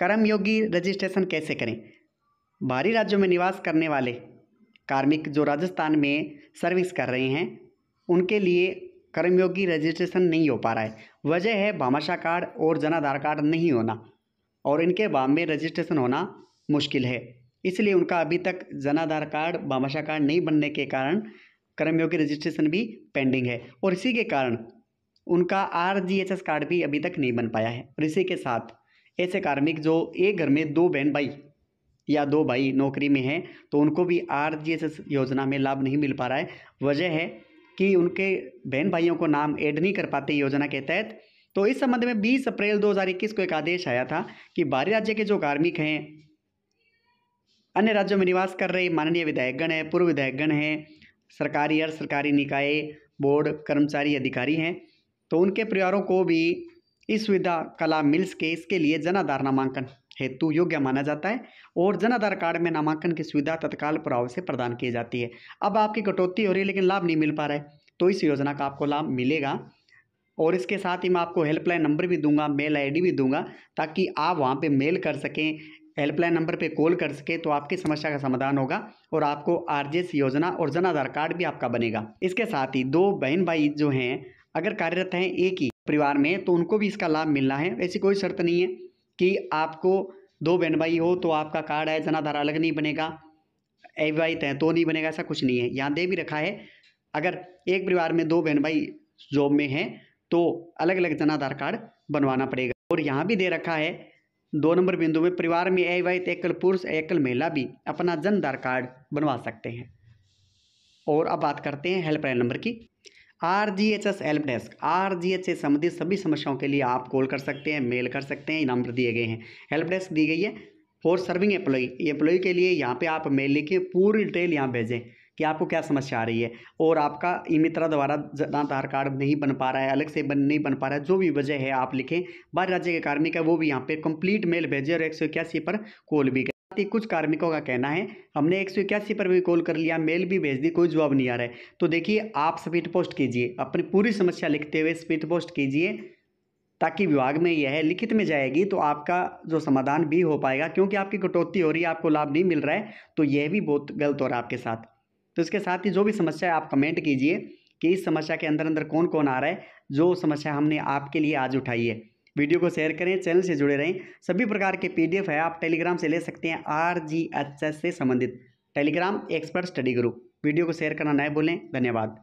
कर्मयोगी registration कैसे करें बाहरी राज्यों में निवास करने वाले कार्मिक जो राजस्थान में सर्विस कर रहे हैं उनके लिए कर्मयोगी रजिस्ट्रेशन नहीं हो पा रहा है वजह है भामाशाह कार्ड और जनाधार कार्ड नहीं होना और इनके वाम में रजिस्ट्रेशन होना मुश्किल है इसलिए उनका अभी तक जनाधार कार्ड भामाशाह कार्ड नहीं बनने के कारण कर्मयोगी रजिस्ट्रेशन भी पेंडिंग है और इसी के कारण उनका R G H S card भी अभी तक नहीं बन पाया है और इसी के साथ ऐसे कार्मिक जो एक घर में दो बहन भाई या दो भाई नौकरी में हैं तो उनको भी आर योजना में लाभ नहीं मिल पा रहा है वजह है कि उनके बहन भाइयों को नाम ऐड नहीं कर पाते योजना के तहत तो इस संबंध में 20 अप्रैल 2021 को एक आदेश आया था कि बाहरी राज्य के जो कार्मिक हैं अन्य राज्यों में निवास कर रहे माननीय विधायकगण हैं पूर्व विधायकगण हैं सरकारी अर्ध सरकारी निकाय बोर्ड कर्मचारी अधिकारी हैं तो उनके परिवारों को भी इस सुविधा कला मिल्स के इसके लिए जनाधार नामांकन हेतु योग्य माना जाता है और जन आधार कार्ड में नामांकन की सुविधा तत्काल प्रभाव से प्रदान की जाती है अब आपकी कटौती हो रही है लेकिन लाभ नहीं मिल पा रहा है तो इस योजना का आपको लाभ मिलेगा और इसके साथ ही मैं आपको हेल्पलाइन नंबर भी दूंगा मेल आईडी भी दूंगा ताकि आप वहाँ पे मेल कर सकें हेल्पलाइन नंबर पे कॉल कर सके तो आपकी समस्या का समाधान होगा और आपको आरजेस योजना और जन आधार कार्ड भी आपका बनेगा इसके साथ ही दो बहन भाई जो हैं अगर कार्यरत हैं एक ही परिवार में तो उनको भी इसका लाभ मिलना है ऐसी कोई शर्त नहीं है कि आपको दो बहन भाई हो तो आपका कार्ड है जनाधार अलग नहीं बनेगा अविवाहित है तो नहीं बनेगा ऐसा कुछ नहीं है यहाँ दे भी रखा है अगर एक परिवार में दो बहन भाई जॉब में हैं तो अलग अलग जनाधार कार्ड बनवाना पड़ेगा और यहाँ भी दे रखा है दो नंबर बिंदु में परिवार में अविवाहित एकल पुरुष एकल महिला भी अपना जनाधार कार्ड बनवा सकते हैं और अब बात करते हैं हेल्पलाइन नंबर की R G H S help desk R G H S संबंधित सभी समस्याओं के लिए आप कॉल कर सकते हैं मेल कर सकते हैं नंबर दिए गए हैं हेल्प डेस्क दी गई है फॉर सर्विंग एम्प्लॉई एम्प्लॉई के लिए यहाँ पे आप मेल लिखिए पूरी डिटेल यहाँ भेजें कि आपको क्या समस्या आ रही है और आपका ई मित्रा द्वारा आधार कार्ड नहीं बन पा रहा है अलग से बन नहीं बन पा रहा है जो भी वजह है आप लिखें बाहर राज्य के कार्मिक है वो भी यहाँ पे कंप्लीट मेल भेजें और एक सौ इक्यासी पर कॉल भी कुछ कार्मिकों का कहना है हमने एक सौ इक्यासी पर भी कॉल कर लिया मेल भी भेज दी कोई जवाब नहीं आ रहा है तो देखिए आप स्पीड पोस्ट कीजिए अपनी पूरी समस्या लिखते हुए स्पीड पोस्ट कीजिए ताकि विभाग में यह है लिखित में जाएगी तो आपका जो समाधान भी हो पाएगा क्योंकि आपकी कटौती हो रही है आपको लाभ नहीं मिल रहा है तो यह भी बहुत गलत हो रहा है आपके साथ तो इसके साथ ही जो भी समस्या है आप कमेंट कीजिए कि इस समस्या के अंदर अंदर कौन कौन आ रहा है जो समस्या हमने आपके लिए आज उठाई है वीडियो को शेयर करें चैनल से जुड़े रहें सभी प्रकार के पीडीएफ है आप टेलीग्राम से ले सकते हैं आर से संबंधित telegram expert study group video को शेयर करना नए भूलें धन्यवाद